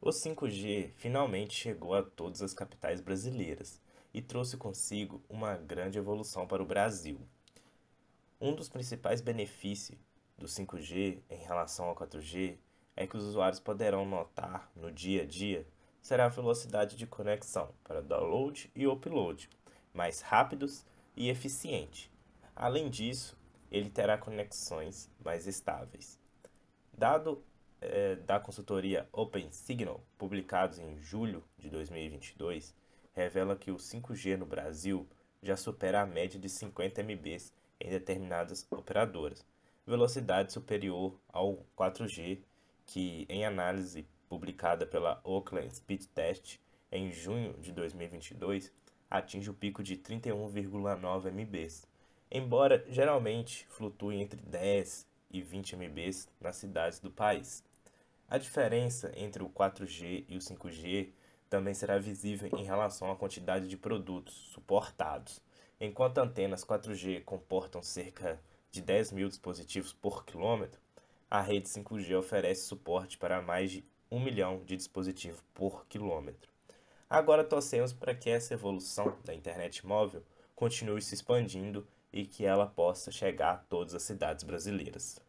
O 5G finalmente chegou a todas as capitais brasileiras e trouxe consigo uma grande evolução para o Brasil. Um dos principais benefícios do 5G em relação ao 4G é que os usuários poderão notar no dia a dia será a velocidade de conexão para download e upload, mais rápidos e eficiente. Além disso, ele terá conexões mais estáveis. Dado é, da consultoria OpenSignal, publicados em julho de 2022, revela que o 5G no Brasil já supera a média de 50 mbs em determinadas operadoras, velocidade superior ao 4G, que em análise publicada pela Oakland Speed Test em junho de 2022 atinge o pico de 31,9 mbs, embora geralmente flutue entre 10 e 20 mbs nas cidades do país. A diferença entre o 4G e o 5G também será visível em relação à quantidade de produtos suportados. Enquanto antenas 4G comportam cerca de 10 mil dispositivos por quilômetro, a rede 5G oferece suporte para mais de 1 milhão de dispositivos por quilômetro. Agora torcemos para que essa evolução da internet móvel continue se expandindo e que ela possa chegar a todas as cidades brasileiras.